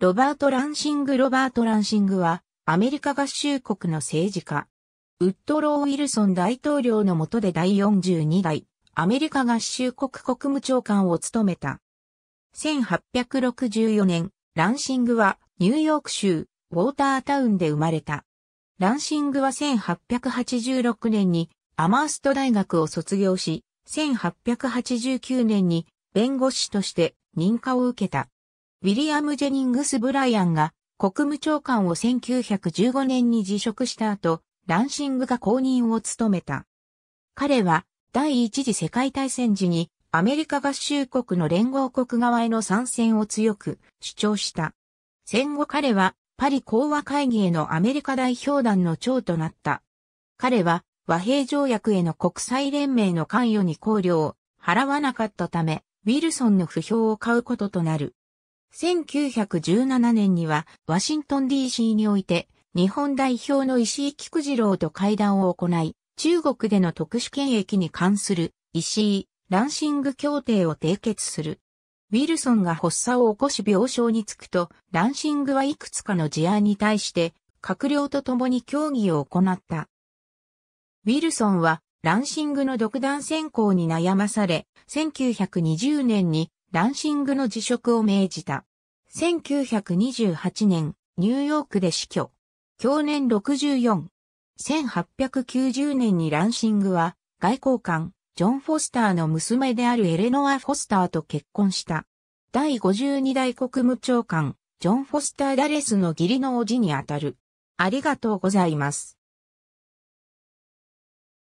ロバート・ランシング・ロバート・ランシングは、アメリカ合衆国の政治家。ウッドロー・ウィルソン大統領の下で第42代、アメリカ合衆国国務長官を務めた。1864年、ランシングは、ニューヨーク州、ウォータータウンで生まれた。ランシングは1886年に、アマースト大学を卒業し、1889年に、弁護士として認可を受けた。ウィリアム・ジェニングス・ブライアンが国務長官を1915年に辞職した後、ランシングが後任を務めた。彼は第一次世界大戦時にアメリカ合衆国の連合国側への参戦を強く主張した。戦後彼はパリ講和会議へのアメリカ代表団の長となった。彼は和平条約への国際連盟の関与に考慮を払わなかったため、ウィルソンの不評を買うこととなる。1917年にはワシントン DC において日本代表の石井菊次郎と会談を行い、中国での特殊権益に関する石井ランシング協定を締結する。ウィルソンが発作を起こし病床に着くと、ランシングはいくつかの事案に対して閣僚と共に協議を行った。ウィルソンはランシングの独断選考に悩まされ、1920年にランシングの辞職を命じた。1928年、ニューヨークで死去。去年64。1890年にランシングは、外交官、ジョン・フォスターの娘であるエレノア・フォスターと結婚した。第52代国務長官、ジョン・フォスター・ダレスの義理の叔父にあたる。ありがとうございます。